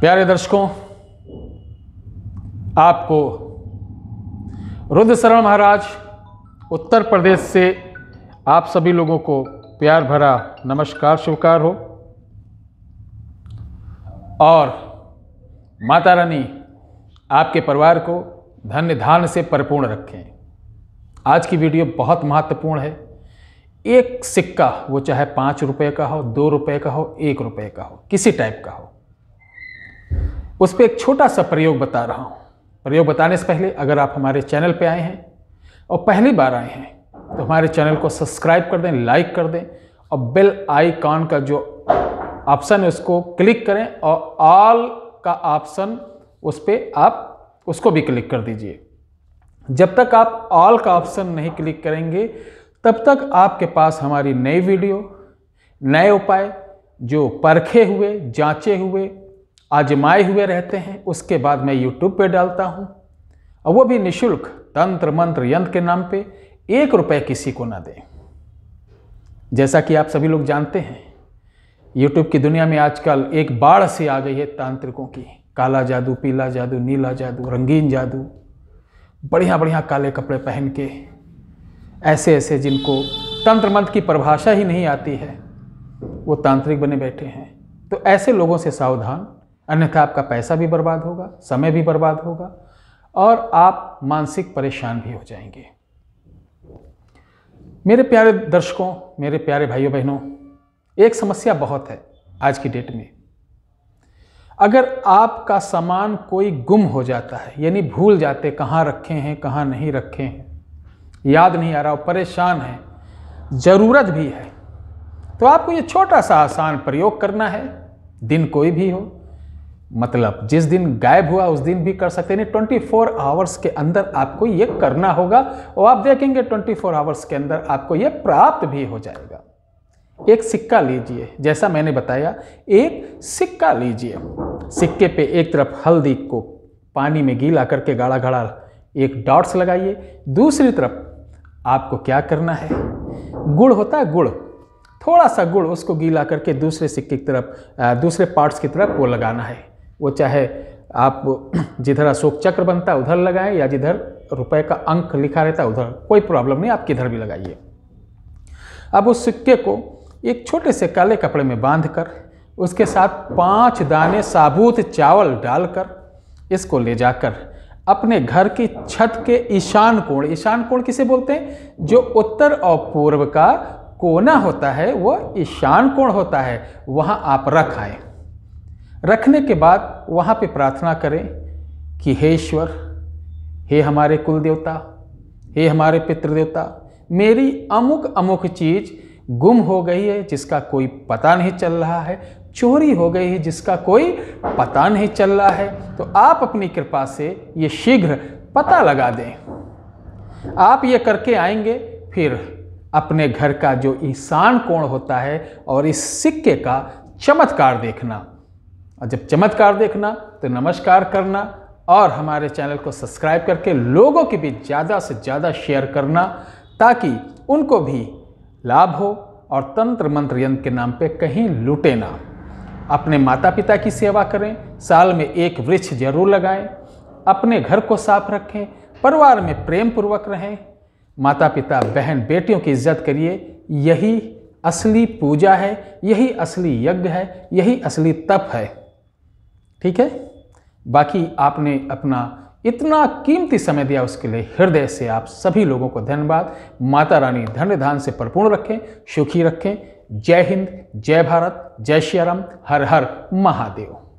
प्यारे दर्शकों आपको रुद्र शरण महाराज उत्तर प्रदेश से आप सभी लोगों को प्यार भरा नमस्कार स्वीकार हो और माता रानी आपके परिवार को धन्य धान से परिपूर्ण रखें आज की वीडियो बहुत महत्वपूर्ण है एक सिक्का वो चाहे पाँच रुपए का हो दो रुपए का हो एक रुपए का हो किसी टाइप का हो उस पर एक छोटा सा प्रयोग बता रहा हूँ प्रयोग बताने से पहले अगर आप हमारे चैनल पर आए हैं और पहली बार आए हैं तो हमारे चैनल को सब्सक्राइब कर दें लाइक कर दें और बेल आइकॉन का जो ऑप्शन है उसको क्लिक करें और ऑल का ऑप्शन उस पर आप उसको भी क्लिक कर दीजिए जब तक आप ऑल का ऑप्शन नहीं क्लिक करेंगे तब तक आपके पास हमारी नई वीडियो नए उपाय जो परखे हुए जांचे हुए आजमाए हुए रहते हैं उसके बाद मैं यूट्यूब पे डालता हूँ और वो भी निशुल्क तंत्र मंत्र यंत्र के नाम पे एक रुपये किसी को ना दें जैसा कि आप सभी लोग जानते हैं यूट्यूब की दुनिया में आजकल एक बाढ़ सी आ गई है तांत्रिकों की काला जादू पीला जादू नीला जादू रंगीन जादू बढ़िया बढ़िया काले कपड़े पहन के ऐसे ऐसे जिनको तंत्र मंत्र की परिभाषा ही नहीं आती है वो तांत्रिक बने बैठे हैं तो ऐसे लोगों से सावधान अन्यथा आपका पैसा भी बर्बाद होगा समय भी बर्बाद होगा और आप मानसिक परेशान भी हो जाएंगे मेरे प्यारे दर्शकों मेरे प्यारे भाइयों बहनों एक समस्या बहुत है आज की डेट में अगर आपका सामान कोई गुम हो जाता है यानी भूल जाते कहाँ रखे हैं कहाँ नहीं रखे हैं याद नहीं आ रहा परेशान है ज़रूरत भी है तो आपको ये छोटा सा आसान प्रयोग करना है दिन कोई भी हो मतलब जिस दिन गायब हुआ उस दिन भी कर सकते हैं ट्वेंटी फोर आवर्स के अंदर आपको ये करना होगा और आप देखेंगे ट्वेंटी फोर आवर्स के अंदर आपको ये प्राप्त भी हो जाएगा एक सिक्का लीजिए जैसा मैंने बताया एक सिक्का लीजिए सिक्के पे एक तरफ हल्दी को पानी में गीला करके गाढ़ा गाढ़ा एक डॉट्स लगाइए दूसरी तरफ आपको क्या करना है गुड़ होता है गुड़ थोड़ा सा गुड़ उसको गीला करके दूसरे सिक्के की तरफ दूसरे पार्ट्स की तरफ वो लगाना है वो चाहे आप जिधर अशोक चक्र बनता है उधर लगाएं या जिधर रुपए का अंक लिखा रहता है उधर कोई प्रॉब्लम नहीं आप किधर भी लगाइए अब उस सिक्के को एक छोटे से काले कपड़े में बांध कर उसके साथ पांच दाने साबुत चावल डालकर इसको ले जाकर अपने घर की छत के ईशान कोण ईशान कोण किसे बोलते हैं जो उत्तर और पूर्व का कोना होता है वह ईशान कोण होता है वहाँ आप रख आएँ रखने के बाद वहाँ पे प्रार्थना करें कि हे ईश्वर हे हमारे कुल देवता हे हमारे पितृदेवता मेरी अमुक अमुक चीज़ गुम हो गई है जिसका कोई पता नहीं चल रहा है चोरी हो गई है जिसका कोई पता नहीं चल रहा है तो आप अपनी कृपा से ये शीघ्र पता लगा दें आप ये करके आएंगे फिर अपने घर का जो ईशान कोण होता है और इस सिक्के का चमत्कार देखना और जब चमत्कार देखना तो नमस्कार करना और हमारे चैनल को सब्सक्राइब करके लोगों के बीच ज़्यादा से ज़्यादा शेयर करना ताकि उनको भी लाभ हो और तंत्र मंत्र यंत्र के नाम पे कहीं लूटे ना अपने माता पिता की सेवा करें साल में एक वृक्ष जरूर लगाएं अपने घर को साफ रखें परिवार में प्रेम पूर्वक रहें माता पिता बहन बेटियों की इज्जत करिए यही असली पूजा है यही असली यज्ञ है यही असली तप है ठीक है बाकी आपने अपना इतना कीमती समय दिया उसके लिए हृदय से आप सभी लोगों को धन्यवाद माता रानी धन धान से परिपूर्ण रखें सुखी रखें जय हिंद जय भारत जय श्री राम हर हर महादेव